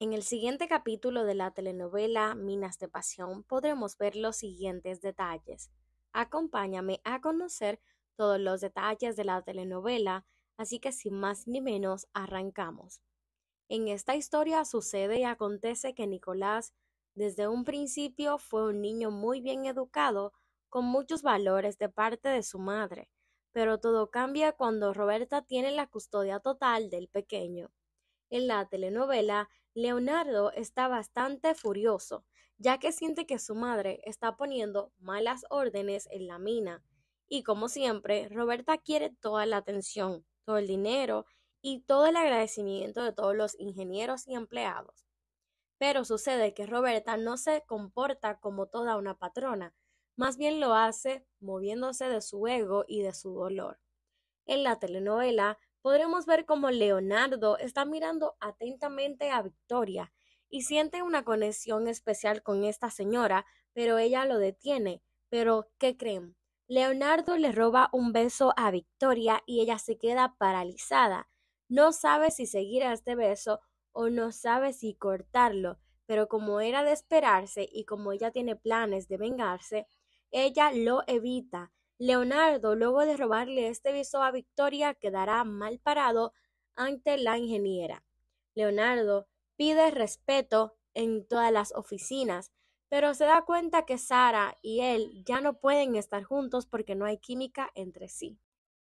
En el siguiente capítulo de la telenovela Minas de Pasión podremos ver los siguientes detalles. Acompáñame a conocer todos los detalles de la telenovela, así que sin más ni menos arrancamos. En esta historia sucede y acontece que Nicolás desde un principio fue un niño muy bien educado, con muchos valores de parte de su madre, pero todo cambia cuando Roberta tiene la custodia total del pequeño. En la telenovela, Leonardo está bastante furioso, ya que siente que su madre está poniendo malas órdenes en la mina. Y como siempre, Roberta quiere toda la atención, todo el dinero y todo el agradecimiento de todos los ingenieros y empleados. Pero sucede que Roberta no se comporta como toda una patrona, más bien lo hace moviéndose de su ego y de su dolor. En la telenovela, podremos ver cómo Leonardo está mirando atentamente a Victoria y siente una conexión especial con esta señora, pero ella lo detiene. Pero, ¿qué creen? Leonardo le roba un beso a Victoria y ella se queda paralizada. No sabe si seguir a este beso o no sabe si cortarlo, pero como era de esperarse y como ella tiene planes de vengarse, ella lo evita Leonardo, luego de robarle este viso a Victoria, quedará mal parado ante la ingeniera. Leonardo pide respeto en todas las oficinas, pero se da cuenta que Sara y él ya no pueden estar juntos porque no hay química entre sí.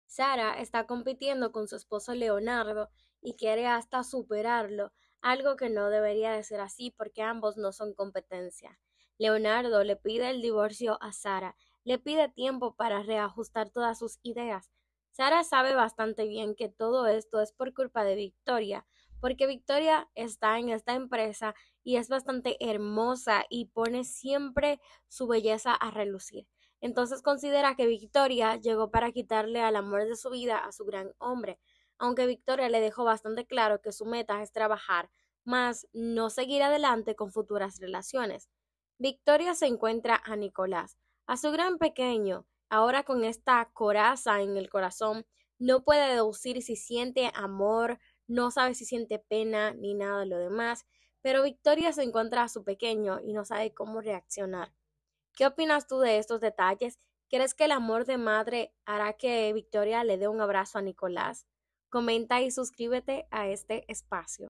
Sara está compitiendo con su esposo Leonardo y quiere hasta superarlo, algo que no debería de ser así porque ambos no son competencia. Leonardo le pide el divorcio a Sara le pide tiempo para reajustar todas sus ideas. Sara sabe bastante bien que todo esto es por culpa de Victoria, porque Victoria está en esta empresa y es bastante hermosa y pone siempre su belleza a relucir. Entonces considera que Victoria llegó para quitarle al amor de su vida a su gran hombre, aunque Victoria le dejó bastante claro que su meta es trabajar, más no seguir adelante con futuras relaciones. Victoria se encuentra a Nicolás, a su gran pequeño, ahora con esta coraza en el corazón, no puede deducir si siente amor, no sabe si siente pena ni nada de lo demás, pero Victoria se encuentra a su pequeño y no sabe cómo reaccionar. ¿Qué opinas tú de estos detalles? ¿Crees que el amor de madre hará que Victoria le dé un abrazo a Nicolás? Comenta y suscríbete a este espacio.